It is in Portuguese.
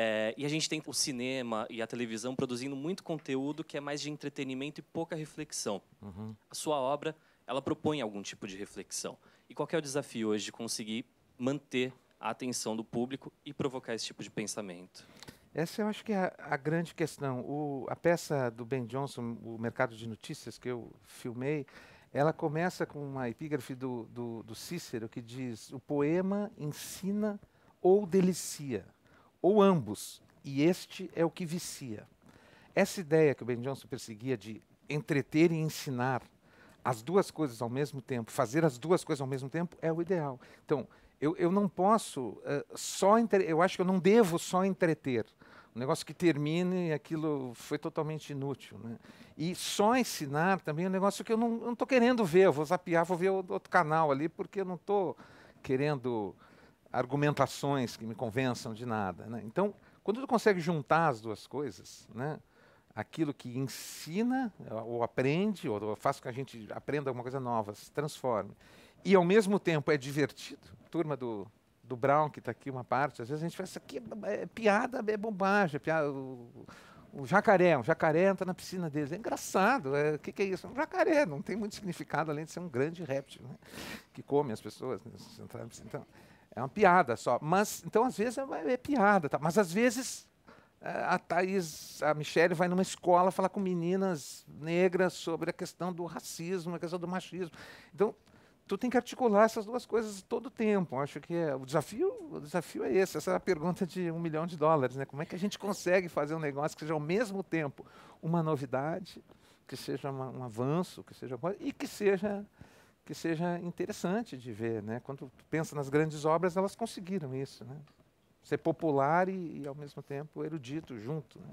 É, e a gente tem o cinema e a televisão produzindo muito conteúdo que é mais de entretenimento e pouca reflexão. Uhum. A sua obra, ela propõe algum tipo de reflexão. E qual é o desafio hoje de conseguir manter a atenção do público e provocar esse tipo de pensamento? Essa eu acho que é a, a grande questão. O, a peça do Ben Johnson, O Mercado de Notícias, que eu filmei, ela começa com uma epígrafe do, do, do Cícero que diz: O poema ensina ou delicia ou ambos. E este é o que vicia. Essa ideia que o Ben Johnson perseguia de entreter e ensinar as duas coisas ao mesmo tempo, fazer as duas coisas ao mesmo tempo, é o ideal. Então, eu, eu não posso uh, só. Entre... Eu acho que eu não devo só entreter. Um negócio que termine, aquilo foi totalmente inútil. Né? E só ensinar também é um negócio que eu não estou querendo ver. Eu vou zapear, vou ver outro canal ali, porque eu não estou querendo argumentações que me convençam de nada. Né? Então, quando tu consegue juntar as duas coisas, né? aquilo que ensina, eh, ou aprende, ou faz com que a gente aprenda alguma coisa nova, se transforme, e ao mesmo tempo é divertido, turma do, do Brown, que está aqui uma parte, às vezes a gente faz isso aqui, é, é piada, é bombagem, é piada, o, o, jacaré, um jacaré entra na piscina deles, é engraçado, o é, que, que, é isso? Um jacaré, não tem muito significado, além de ser um grande réptil, né? que come as pessoas, né? então... É uma piada só. Mas, então, às vezes é, é piada. Tá? Mas, às vezes, é, a Thaís, a Michelle vai numa escola falar com meninas negras sobre a questão do racismo, a questão do machismo. Então, tu tem que articular essas duas coisas todo o tempo. Acho que é, o desafio, o desafio é esse. Essa é a pergunta de um milhão de dólares, né? Como é que a gente consegue fazer um negócio que seja ao mesmo tempo uma novidade, que seja uma, um avanço, que seja e que seja que seja interessante de ver. Né? Quando tu pensa nas grandes obras, elas conseguiram isso. Né? Ser popular e, e, ao mesmo tempo, erudito junto. Né?